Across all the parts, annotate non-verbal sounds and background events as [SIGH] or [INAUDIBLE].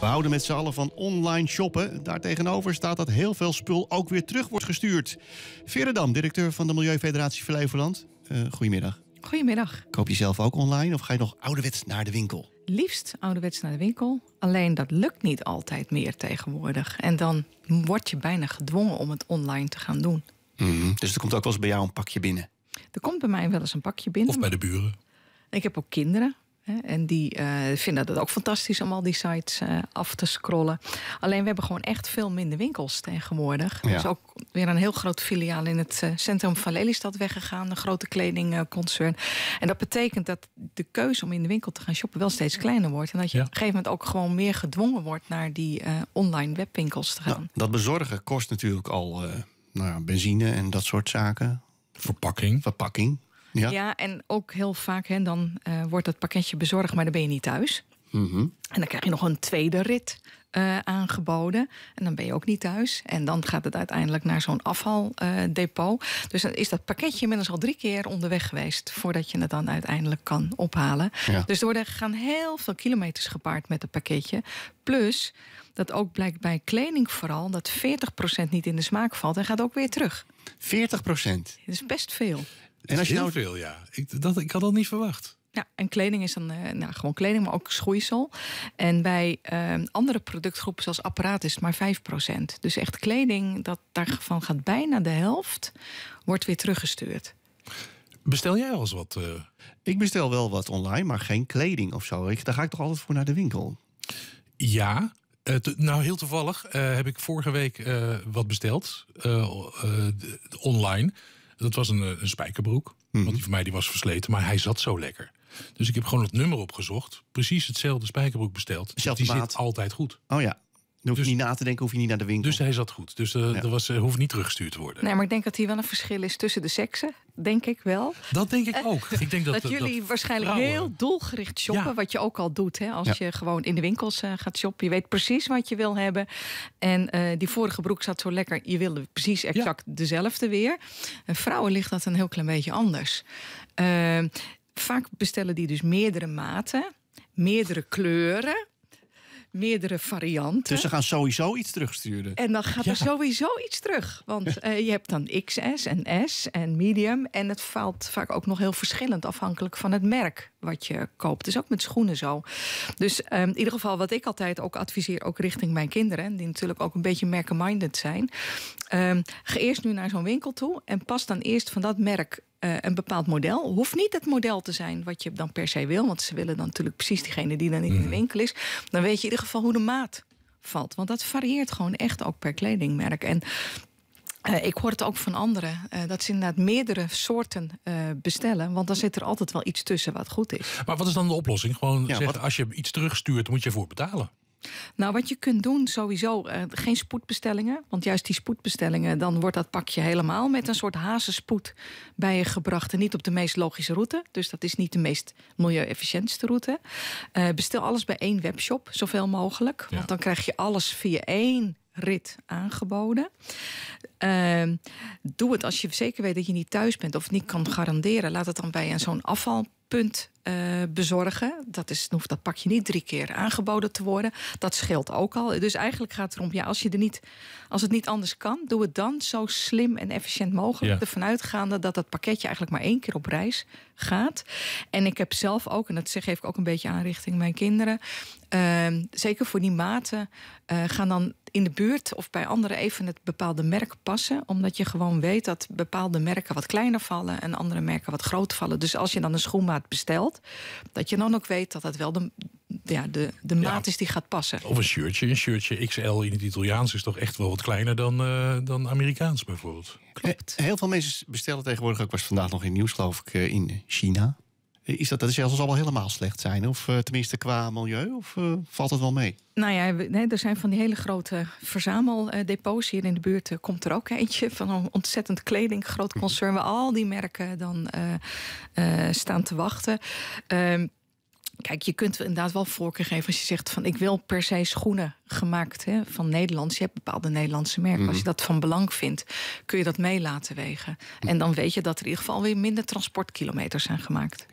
We houden met z'n allen van online shoppen. Daartegenover staat dat heel veel spul ook weer terug wordt gestuurd. Veredam, directeur van de Milieufederatie Flevoland. Uh, goedemiddag. Goedemiddag. Koop je zelf ook online of ga je nog ouderwets naar de winkel? Liefst ouderwets naar de winkel. Alleen dat lukt niet altijd meer tegenwoordig. En dan word je bijna gedwongen om het online te gaan doen. Mhm. dus er komt ook wel eens bij jou een pakje binnen? Er komt bij mij wel eens een pakje binnen. Of bij de buren? Ik heb ook kinderen. En die eh, vinden dat ook fantastisch om al die sites eh, af te scrollen. Alleen we hebben gewoon echt veel minder winkels tegenwoordig. Er is ook weer een heel groot filiaal in het eh, centrum van Lelystad weggegaan. Een grote kledingconcern. En dat betekent dat de keuze om in de winkel te gaan shoppen wel steeds kleiner wordt. En dat je op een gegeven moment ook gewoon meer gedwongen wordt naar die online webwinkels te nou, gaan. dat bezorgen kost natuurlijk al nou ja, benzine en dat soort zaken. Verpakking. Verpakking. Ja, en ook heel vaak hè, dan eh, wordt dat pakketje bezorgd, maar dan ben je niet thuis. Mhm. En dan krijg je nog een tweede rit eh, aangeboden. En dan ben je ook niet thuis. En dan gaat het uiteindelijk naar zo'n afvaldepot. dus dan is dat pakketje inmiddels al drie keer onderweg geweest. voordat je het dan uiteindelijk kan ophalen. Dus er worden gaan heel veel kilometers gepaard met het pakketje. Plus dat ook blijkt bij kleding vooral dat 40% niet in de smaak valt en gaat ook weer terug. 40%? Dat is best veel en als je heel nou... veel, ja. Ik, dat, ik had dat niet verwacht. Ja, en kleding is dan eh, nou, gewoon kleding, maar ook schoeisel. En bij ehm, andere productgroepen zoals apparaat is het maar 5%. Dus echt kleding, dat, daarvan gaat bijna de helft, wordt weer teruggestuurd. Bestel jij al eens wat? Eh? Ik bestel wel wat online, maar geen kleding of zo. daar ga ik toch altijd voor naar de winkel? Ja, eh, nou, heel toevallig heb ik vorige week wat besteld online dat was een, eh, een spijkerbroek. Want die mhm. van mij die was versleten, maar hij zat zo lekker. Dus ik heb gewoon het nummer opgezocht. Precies hetzelfde spijkerbroek besteld. die zit altijd goed. Oh ja. Dan je dus, niet na te denken, hoef je niet naar de winkel. Dus hij zat goed. Dus eh, dat was, uh, hoeft niet teruggestuurd te worden. Nee, maar ik denk dat hier wel een verschil is tussen de seksen. Denk ik wel. Dat denk ik eh, ook. ik denk dat, dat jullie waarschijnlijk heel doelgericht shoppen. Wat je ook al doet hè, als je gewoon in de winkels gaat shoppen. Je weet precies wat je wil hebben. En die vorige broek zat zo lekker. Je wilde precies exact dezelfde weer. En vrouwen ligt dat een heel klein beetje anders. Ehm, vaak bestellen die dus meerdere maten meerdere kleuren meerdere varianten. Dus ze gaan sowieso iets terugsturen. En dan gaat er sowieso iets terug. Want eh, je hebt dan XS en S en medium. En het valt vaak ook nog heel verschillend afhankelijk van het merk wat je koopt. Dus ook met schoenen zo. Dus ehm, in ieder geval wat ik altijd ook adviseer, ook richting mijn kinderen, die natuurlijk ook een beetje merk-minded zijn. Um, ga eerst nu naar zo'n winkel toe en pas dan eerst van dat merk eh, een bepaald model. Hoeft niet het model te zijn wat je dan per se wil. Want ze willen dan natuurlijk precies diegene die dan in de mhm. winkel is. Dan weet je in ieder geval hoe de maat valt. Want dat varieert gewoon echt ook per kledingmerk. En eh, ik hoor het ook van anderen, eh, dat ze inderdaad meerdere soorten bestellen. Want dan zit er altijd wel iets tussen wat goed is. Maar wat is dan de oplossing? Gewoon zeggen, als je iets terugstuurt, moet je ervoor betalen. Nou, wat je kunt doen, sowieso eh, geen spoedbestellingen. Want juist die spoedbestellingen, dan wordt dat pakje helemaal met een soort hazenspoed bij je gebracht. En niet op de meest logische route. Dus dat is niet de meest milieuefficiëntste route. Eh, bestel alles bij één webshop, zoveel mogelijk. Want dan krijg je alles via één rit aangeboden. Ehm, doe het als je zeker weet dat je niet thuis bent of niet kan garanderen. Laat het dan bij zo'n afval punt eh, bezorgen. Dat, is, hoeft dat pakje niet drie keer aangeboden te worden. Dat scheelt ook al. Dus eigenlijk gaat het erom, ja, als, je er niet, als het niet anders kan, doe het dan zo slim en efficiënt mogelijk. Ja. Ervan uitgaande dat dat pakketje eigenlijk maar één keer op reis gaat. En ik heb zelf ook, en dat zeg, geef ik ook een beetje aan richting mijn kinderen. Ehm, zeker voor die maten eh, gaan dan in de buurt of bij anderen even het bepaalde merk passen. Omdat je gewoon weet dat bepaalde merken wat kleiner vallen en andere merken wat groot vallen. Dus als je dan een schoenmaat bestelt, dat je dan ook weet dat dat wel de, ja, de, de maat is die gaat passen. Of een shirtje. Een shirtje XL in het Italiaans is toch echt wel wat kleiner dan, eh, dan Amerikaans bijvoorbeeld. Klopt. Heel veel mensen bestellen tegenwoordig ook, was vandaag nog in nieuws geloof ik, eh, in China. Is dat, dat zelfs allemaal helemaal slecht zijn? Of eh, tenminste qua milieu? Of eh, valt het wel mee? Nou ja, nee, er zijn van die hele grote verzameldepots. Hier in de buurt eh, komt er ook eentje van een ontzettend kleding, groot mhm. concern... waar al die merken dan staan te wachten. Ehm, kijk, je kunt inderdaad wel voorkeur geven als je zegt van ik wil per se schoenen gemaakt hè, van Nederlands. Je hebt bepaalde Nederlandse merken. Als mhm. je dat van belang vindt, kun je dat mee laten wegen. En dan weet je dat er in ieder geval weer minder transportkilometers zijn gemaakt.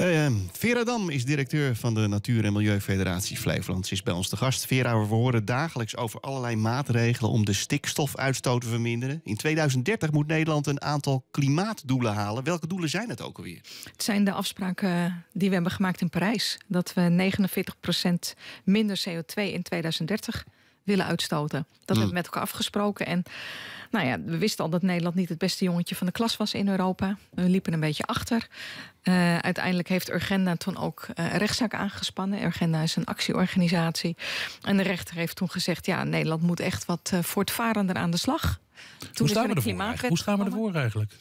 Uh, Vera Dam is directeur van de Natuur- en Milieufederatie Flevoland. Ze is bij ons te gast. Vera, we horen dagelijks over allerlei maatregelen om de stikstofuitstoot te verminderen. In 2030 moet Nederland een aantal klimaatdoelen halen. Welke doelen zijn het ook alweer? Het zijn de afspraken die we hebben gemaakt in Parijs. Dat we 49% minder CO2 in 2030 willen uitstoten. Dat hebben we mm. met elkaar afgesproken. En nou ja, we wisten al dat Nederland niet het beste jongetje van de klas was in Europa. We liepen een beetje achter. Eh, uiteindelijk heeft Urgenda toen ook uh, rechtszaak aangespannen. Urgenda is een actieorganisatie. En de rechter heeft toen gezegd: ja, Nederland moet echt wat eh, voortvarender aan de slag. Hoe staan, we ervoor, Hoe staan we ervoor eigenlijk?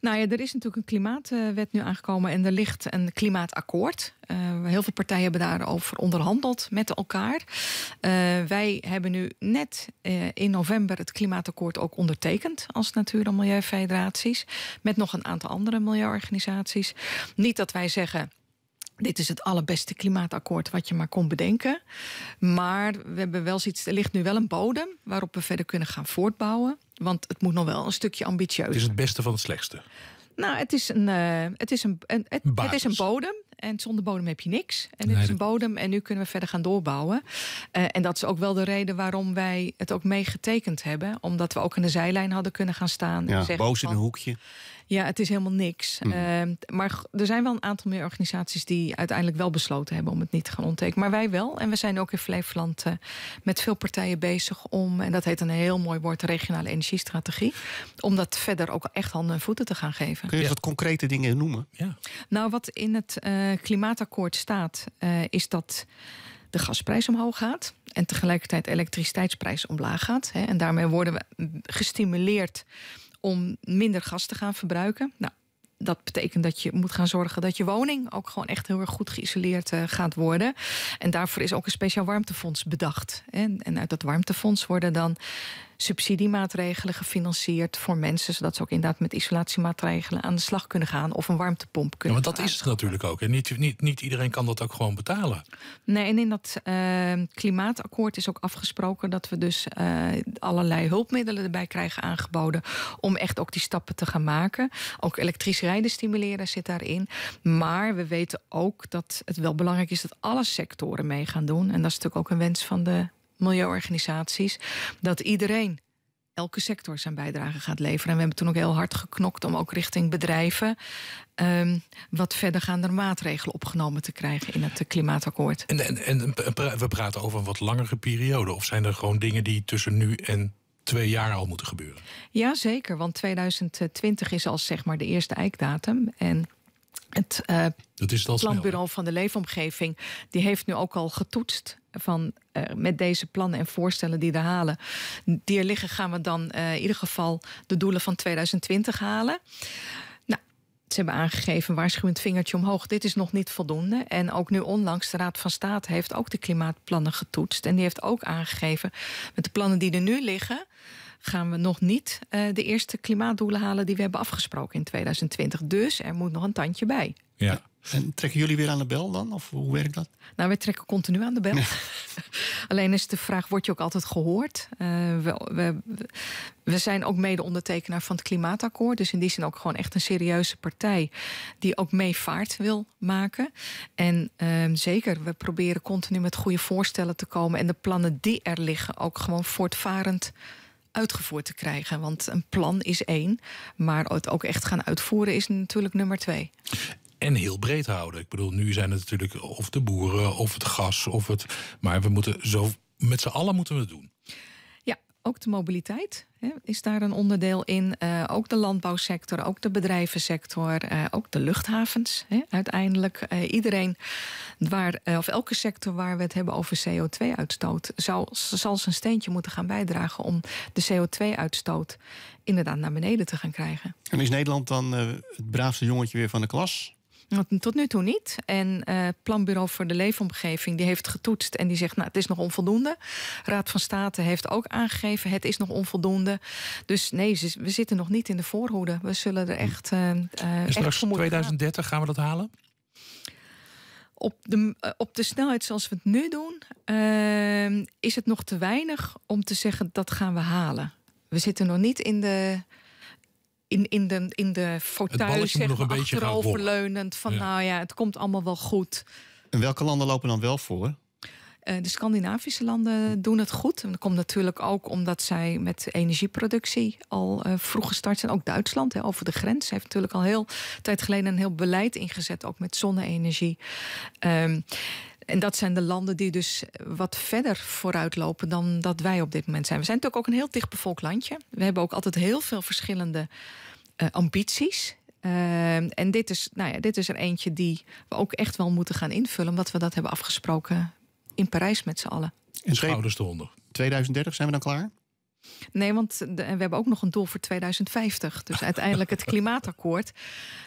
Nou ja, er is natuurlijk een klimaatwet nu aangekomen en er ligt een klimaatakkoord. Eh, heel veel partijen hebben daarover onderhandeld met elkaar. Eh, wij hebben nu net eh, in november het klimaatakkoord ook ondertekend als Natuur- en Milieufederaties. Met nog een aantal andere milieuorganisaties. Niet dat wij zeggen dit is het allerbeste klimaatakkoord wat je maar kon bedenken. Maar we hebben wel zoiets, er ligt nu wel een bodem waarop we verder kunnen gaan voortbouwen. Want het moet nog wel een stukje ambitieus. Het is het beste van het slechtste. Nou, het is een, eh, het is een, het, is een bodem. En zonder bodem heb je niks. En het is een bodem en nu kunnen we verder gaan doorbouwen. Eh, en dat is ook wel de reden waarom wij het ook mee getekend hebben. Omdat we ook in de zijlijn hadden kunnen gaan staan. Ja, boos in een hoekje. Ja, het is helemaal niks. Mm. Ehm, maar er zijn wel een aantal meer organisaties die uiteindelijk wel besloten hebben om het niet te gaan onttekenen. Maar wij wel. En we zijn ook in Flevoland eh, met veel partijen bezig om, en dat heet een heel mooi woord, regionale energiestrategie. Om dat verder ook echt handen en voeten te gaan geven. Kun je ja. wat concrete dingen noemen? Ja. Nou, wat in het eh, klimaatakkoord staat, eh, is dat de gasprijs omhoog gaat en tegelijkertijd de elektriciteitsprijs omlaag gaat. Hè, en daarmee worden we mm, gestimuleerd om minder gas te gaan verbruiken. Nou, dat betekent dat je moet gaan zorgen dat je woning ook gewoon echt heel erg goed geïsoleerd eh, gaat worden. En daarvoor is ook een speciaal warmtefonds bedacht. En, en uit dat warmtefonds worden dan subsidiemaatregelen gefinancierd voor mensen, zodat ze ook inderdaad met isolatiemaatregelen aan de slag kunnen gaan of een warmtepomp kunnen. Ja, want dat is het natuurlijk ook. En niet, niet, niet iedereen kan dat ook gewoon betalen. Nee, en in dat ehm, klimaatakkoord is ook afgesproken dat we dus eh, allerlei hulpmiddelen erbij krijgen aangeboden om echt ook die stappen te gaan maken. Ook elektrisch rijden stimuleren zit daarin. Maar we weten ook dat het wel belangrijk is dat alle sectoren mee gaan doen. En dat is natuurlijk ook een wens van de milieuorganisaties, dat iedereen elke sector zijn bijdrage gaat leveren. En we hebben toen ook heel hard geknokt om ook richting bedrijven um, wat verdergaande maatregelen opgenomen te krijgen in het klimaatakkoord. En, en, we praten over een wat langere periode. Of zijn er gewoon dingen die tussen nu en twee jaar al moeten gebeuren? Ja, zeker. Want 2020 is als zeg maar de eerste eikdatum. En het, uh, het Planbureau van de Leefomgeving die heeft nu ook al getoetst van eh, met deze plannen en voorstellen die er halen, die er liggen, gaan we dan eh, in ieder geval de doelen van 2020 halen. Nou, ze hebben aangegeven waarschuwend vingertje omhoog. Dit is nog niet voldoende. En ook nu onlangs, de Raad van State heeft ook de klimaatplannen getoetst. En die heeft ook aangegeven, met de plannen die er nu liggen, gaan we nog niet eh, de eerste klimaatdoelen halen die we hebben afgesproken in 2020. Dus er moet nog een tandje bij. Ja. En trekken jullie weer aan de bel dan? Of hoe werkt dat? Nou, wij trekken continu aan de bel. [LAUGHS] Alleen is de vraag, word je ook altijd gehoord? Eh, we, we, we, zijn ook mede-ondertekenaar van het klimaatakkoord. Dus in die zin ook gewoon echt een serieuze partij... die ook mee vaart wil maken. En ehm, zeker, we proberen continu met goede voorstellen te komen... en de plannen die er liggen ook gewoon voortvarend uitgevoerd te krijgen. Want een plan is één, maar het ook echt gaan uitvoeren is natuurlijk nummer twee en heel breed houden. Ik bedoel, nu zijn het natuurlijk of de boeren of het gas of het. Maar we moeten zo. Met z'n allen moeten we het doen. Ja, ook de mobiliteit hè, is daar een onderdeel in. Eh, ook de landbouwsector, ook de bedrijvensector, eh, ook de luchthavens. Hè, uiteindelijk eh, iedereen waar, of elke sector waar we het hebben over CO2-uitstoot, zal, zal zijn steentje moeten gaan bijdragen om de CO2-uitstoot inderdaad naar beneden te gaan krijgen. En is Nederland dan het braafste jongetje weer van de klas? Tot nu toe niet. En uh, Planbureau voor de Leefomgeving die heeft getoetst en die zegt: Nou, het is nog onvoldoende. Raad van State heeft ook aangegeven: Het is nog onvoldoende. Dus nee, we zitten nog niet in de voorhoede. We zullen er echt. Uh, en straks 2030 gaan we dat halen? op de, op de snelheid zoals we het nu doen, is het nog te weinig om te zeggen dat gaan we halen. We zitten nog niet in de in, in de, in de fauteuil zeg maar, Van nou ja, het komt allemaal wel goed. En welke landen lopen dan wel voor? Eh, de Scandinavische landen doen het goed. En dat komt natuurlijk ook omdat zij met energieproductie al eh, vroeg gestart zijn. Ook Duitsland over de grens heeft natuurlijk al heel tijd geleden een heel beleid ingezet, ook met zonne-energie. Ehm, en dat zijn de landen die dus wat verder vooruitlopen dan dat wij op dit moment zijn. We zijn natuurlijk ook een heel dichtbevolkt landje. We hebben ook altijd heel veel verschillende eh, ambities. Eh, en dit is, nou ja, dit is er eentje die we ook echt wel moeten gaan invullen, omdat we dat hebben afgesproken in Parijs met z'n allen. En schouders honden. 2030 zijn we dan klaar? Nee, want we hebben ook nog een doel voor 2050. Dus uiteindelijk het klimaatakkoord.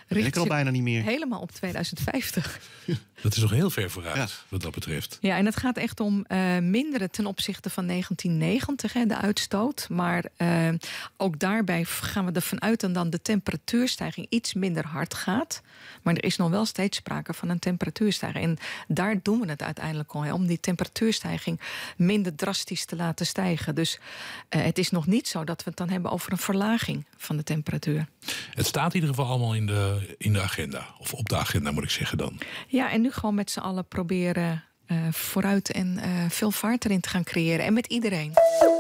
richt al bijna niet meer. Helemaal op 2050. [LAUGHS] Dat is nog heel ver vooruit, wat dat betreft. Ja, en het gaat echt om uh, minderen ten opzichte van 1990, de uitstoot. Maar eh, ook daarbij gaan we ervan uit dat dan de temperatuurstijging iets minder hard gaat. Maar er is nog wel steeds sprake van een temperatuurstijging. En daar doen we het uiteindelijk al, om die temperatuurstijging minder drastisch te laten stijgen. Dus. Eh, het is nog niet zo dat we het dan hebben over een verlaging van de temperatuur. Het staat in ieder geval allemaal in de, in de agenda. Of op de agenda moet ik zeggen dan. Ja, en nu gewoon met z'n allen proberen eh, vooruit en eh, veel vaart erin te gaan creëren. En met iedereen.